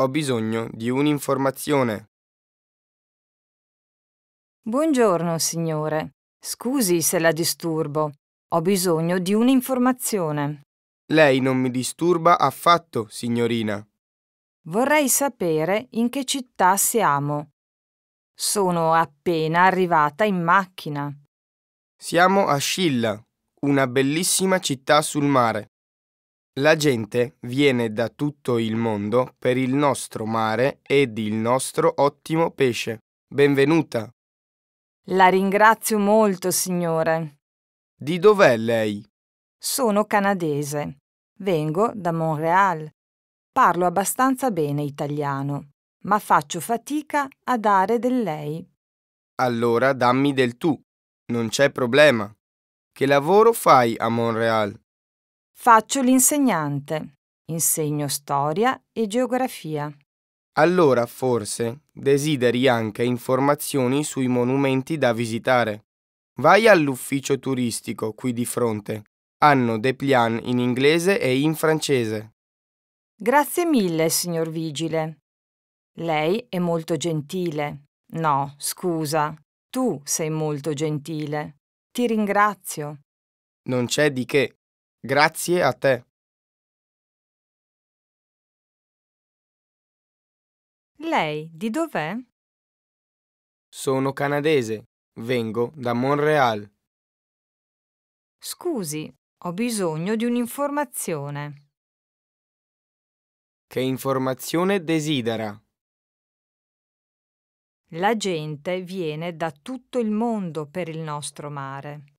Ho bisogno di un'informazione. Buongiorno, signore. Scusi se la disturbo. Ho bisogno di un'informazione. Lei non mi disturba affatto, signorina. Vorrei sapere in che città siamo. Sono appena arrivata in macchina. Siamo a Scilla, una bellissima città sul mare. La gente viene da tutto il mondo per il nostro mare ed il nostro ottimo pesce. Benvenuta. La ringrazio molto, signore. Di dov'è lei? Sono canadese. Vengo da Montreal. Parlo abbastanza bene italiano, ma faccio fatica a dare del lei. Allora dammi del tu. Non c'è problema. Che lavoro fai a Montreal? Faccio l'insegnante. Insegno storia e geografia. Allora, forse, desideri anche informazioni sui monumenti da visitare. Vai all'ufficio turistico qui di fronte. Hanno dei plan in inglese e in francese. Grazie mille, signor Vigile. Lei è molto gentile. No, scusa, tu sei molto gentile. Ti ringrazio. Non c'è di che. Grazie a te. Lei di dov'è? Sono canadese. Vengo da Montreal. Scusi, ho bisogno di un'informazione. Che informazione desidera? La gente viene da tutto il mondo per il nostro mare.